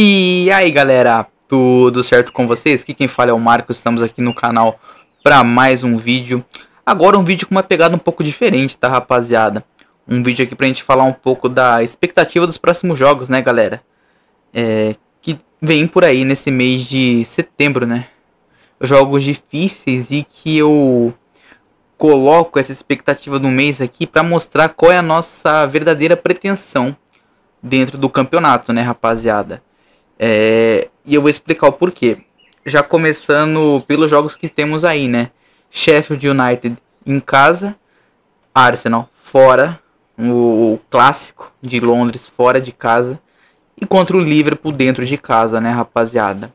E aí galera, tudo certo com vocês? Aqui quem fala é o Marco, estamos aqui no canal para mais um vídeo. Agora um vídeo com uma pegada um pouco diferente, tá rapaziada? Um vídeo aqui pra gente falar um pouco da expectativa dos próximos jogos, né galera? É, que vem por aí nesse mês de setembro, né? Jogos difíceis e que eu coloco essa expectativa do mês aqui para mostrar qual é a nossa verdadeira pretensão dentro do campeonato, né rapaziada? É, e eu vou explicar o porquê. Já começando pelos jogos que temos aí, né? Sheffield United em casa, Arsenal fora, o clássico de Londres fora de casa e contra o Liverpool dentro de casa, né, rapaziada?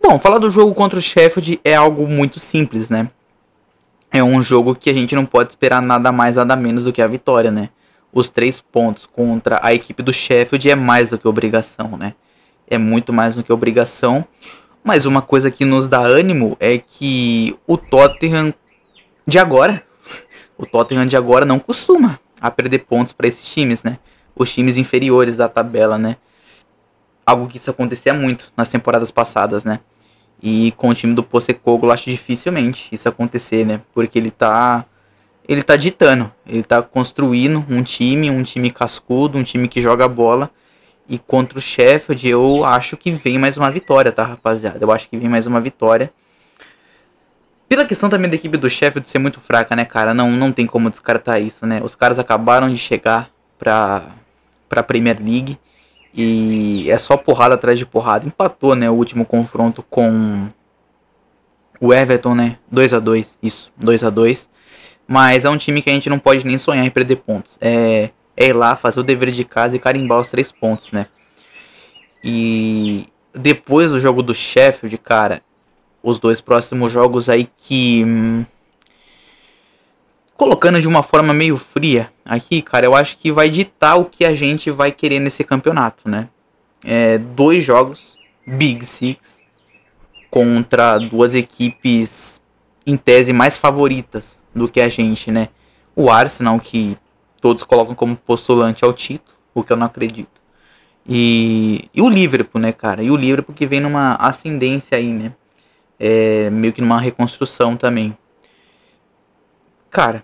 Bom, falar do jogo contra o Sheffield é algo muito simples, né? É um jogo que a gente não pode esperar nada mais, nada menos do que a vitória, né? Os três pontos contra a equipe do Sheffield é mais do que obrigação, né? é muito mais do que obrigação. Mas uma coisa que nos dá ânimo é que o Tottenham de agora, o Tottenham de agora não costuma a perder pontos para esses times, né? Os times inferiores da tabela, né? Algo que isso acontecia muito nas temporadas passadas, né? E com o time do Postecoglou acho dificilmente isso acontecer, né? Porque ele tá ele tá ditando, ele tá construindo um time, um time cascudo, um time que joga bola e contra o Sheffield, eu acho que vem mais uma vitória, tá, rapaziada? Eu acho que vem mais uma vitória. Pela questão também da equipe do Sheffield ser muito fraca, né, cara? Não, não tem como descartar isso, né? Os caras acabaram de chegar pra, pra Premier League e é só porrada atrás de porrada. Empatou, né, o último confronto com o Everton, né? 2 a 2 isso, 2 a 2 Mas é um time que a gente não pode nem sonhar em perder pontos. É, é ir lá fazer o dever de casa e carimbar os três pontos, né? E depois do jogo do Sheffield, cara, os dois próximos jogos aí que. Hum, colocando de uma forma meio fria aqui, cara, eu acho que vai ditar o que a gente vai querer nesse campeonato, né? É, dois jogos, Big Six, contra duas equipes em tese mais favoritas do que a gente, né? O Arsenal, que todos colocam como postulante ao título, o que eu não acredito. E, e o Liverpool, né, cara? E o Liverpool que vem numa ascendência aí, né? É, meio que numa reconstrução também. Cara,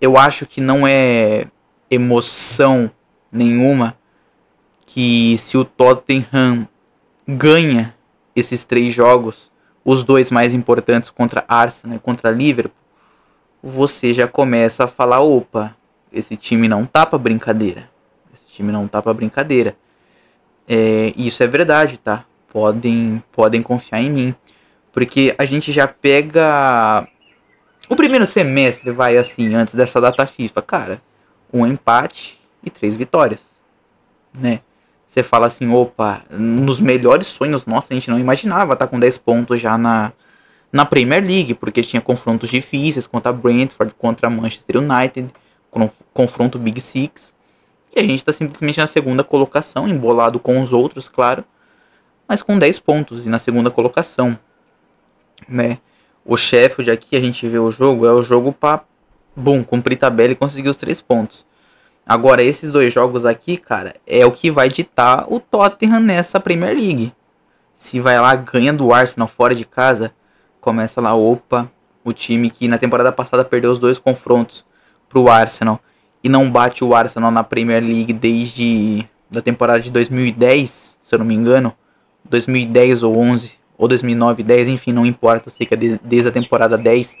eu acho que não é emoção nenhuma que se o Tottenham ganha esses três jogos, os dois mais importantes contra Arsenal e né, contra Liverpool, você já começa a falar: opa, esse time não tá pra brincadeira. Esse time não tá pra brincadeira. É, isso é verdade, tá? Podem, podem confiar em mim. Porque a gente já pega. O primeiro semestre vai assim, antes dessa data FIFA, cara, um empate e três vitórias. Né? Você fala assim, opa, nos melhores sonhos, nossa, a gente não imaginava estar tá com 10 pontos já na, na Premier League, porque tinha confrontos difíceis contra Brentford, contra Manchester United, confronto Big Six. E a gente está simplesmente na segunda colocação, embolado com os outros, claro, mas com 10 pontos e na segunda colocação. Né? O Sheffield aqui, a gente vê o jogo, é o jogo para, bom, cumprir tabela e conseguir os 3 pontos. Agora, esses dois jogos aqui, cara, é o que vai ditar o Tottenham nessa Premier League. Se vai lá, ganha do Arsenal fora de casa, começa lá, opa, o time que na temporada passada perdeu os dois confrontos para o Arsenal e não bate o Arsenal na Premier League desde da temporada de 2010, se eu não me engano, 2010 ou 11 ou 2009, 10, enfim, não importa, eu sei que é de, desde a temporada 10,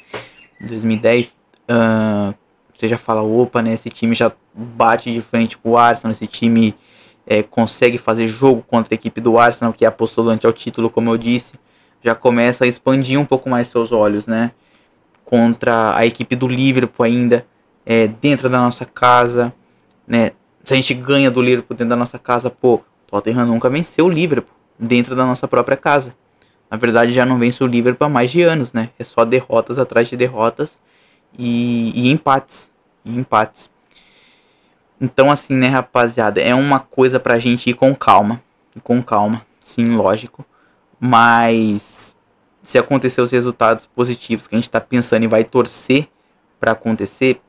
2010, uh, você já fala, opa, né, esse time já bate de frente com o Arsenal, esse time é, consegue fazer jogo contra a equipe do Arsenal, que é apostolante ao título, como eu disse, já começa a expandir um pouco mais seus olhos, né? Contra a equipe do Liverpool ainda, é, dentro da nossa casa, né? Se a gente ganha do Liverpool dentro da nossa casa, pô, Tottenham nunca venceu o Liverpool dentro da nossa própria casa. Na verdade, já não vence o Liverpool há mais de anos, né? É só derrotas atrás de derrotas e, e empates. E empates. Então, assim, né, rapaziada, é uma coisa pra gente ir com calma. Com calma, sim, lógico. Mas se acontecer os resultados positivos que a gente está pensando e vai torcer para acontecer,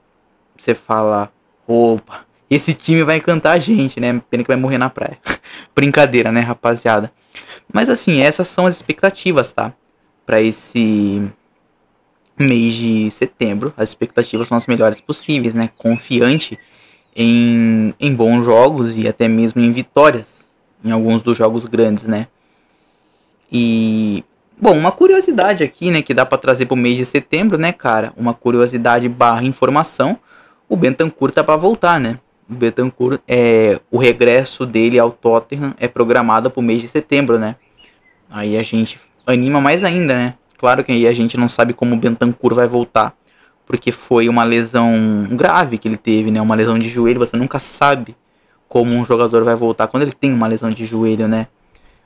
você fala: opa, esse time vai encantar a gente, né? Pena que vai morrer na praia. Brincadeira, né, rapaziada? Mas assim, essas são as expectativas, tá? Para esse mês de setembro, as expectativas são as melhores possíveis, né? Confiante em, em bons jogos e até mesmo em vitórias em alguns dos jogos grandes, né? E bom, uma curiosidade aqui, né, que dá para trazer pro mês de setembro, né, cara? Uma curiosidade barra informação. O Bentancur tá para voltar, né? O Bentancur é o regresso dele ao Tottenham é programado pro mês de setembro, né? Aí a gente anima mais ainda, né? Claro que aí a gente não sabe como o Bentancur vai voltar, porque foi uma lesão grave que ele teve, né? Uma lesão de joelho, você nunca sabe como um jogador vai voltar quando ele tem uma lesão de joelho, né?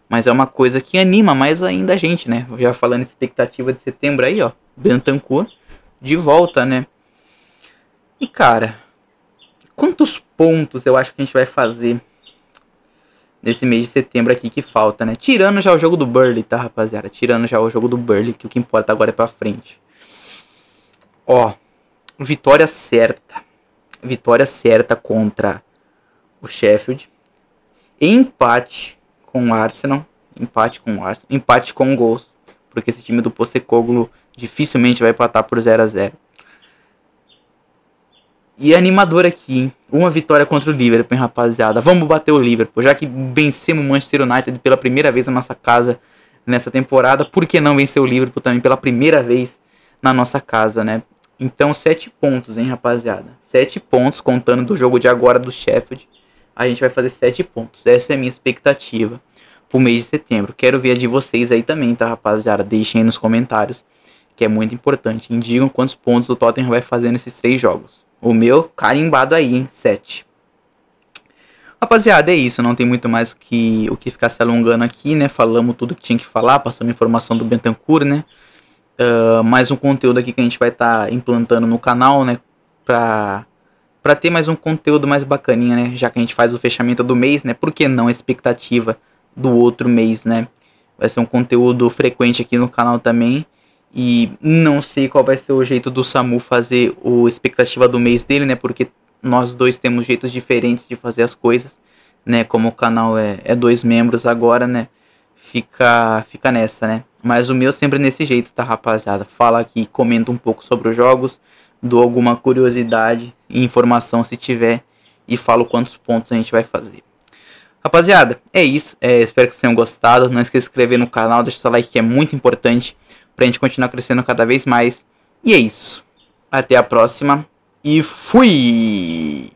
Mas é uma coisa que anima mais ainda a gente, né? Já falando expectativa de setembro aí, ó. Bentancur de volta, né? E cara, quantos pontos eu acho que a gente vai fazer nesse mês de setembro aqui que falta, né? Tirando já o jogo do Burley, tá, rapaziada? Tirando já o jogo do Burley, que o que importa agora é pra frente. Ó, vitória certa. Vitória certa contra o Sheffield. Empate com o Arsenal. Empate com o Arsenal. Empate com gols. Porque esse time do Postecoglou dificilmente vai empatar por 0 a 0 E é animador aqui, hein? Uma vitória contra o Liverpool, rapaziada. Vamos bater o Liverpool. Já que vencemos o Manchester United pela primeira vez na nossa casa nessa temporada, por que não vencer o Liverpool também pela primeira vez na nossa casa, né? Então, sete pontos, hein, rapaziada? Sete pontos, contando do jogo de agora do Sheffield. A gente vai fazer sete pontos. Essa é a minha expectativa pro mês de setembro. Quero ver a de vocês aí também, tá, rapaziada? Deixem aí nos comentários, que é muito importante. Indicam quantos pontos o Tottenham vai fazer nesses três jogos. O meu, carimbado aí, hein? Sete. Rapaziada, é isso. Não tem muito mais o que, o que ficar se alongando aqui, né? Falamos tudo que tinha que falar, passamos informação do Bentancur, né? Uh, mais um conteúdo aqui que a gente vai estar tá implantando no canal, né? Pra, pra ter mais um conteúdo mais bacaninha, né? Já que a gente faz o fechamento do mês, né? Por que não a expectativa do outro mês, né? Vai ser um conteúdo frequente aqui no canal também. E não sei qual vai ser o jeito do Samu fazer a expectativa do mês dele, né? Porque nós dois temos jeitos diferentes de fazer as coisas, né? Como o canal é, é dois membros agora, né? Fica, fica nessa, né? Mas o meu é sempre nesse jeito, tá, rapaziada? Fala aqui, comenta um pouco sobre os jogos, dou alguma curiosidade e informação se tiver, e falo quantos pontos a gente vai fazer. Rapaziada, é isso. É, espero que vocês tenham gostado. Não esqueça de se inscrever no canal, deixa seu like que é muito importante pra gente continuar crescendo cada vez mais. E é isso. Até a próxima e fui!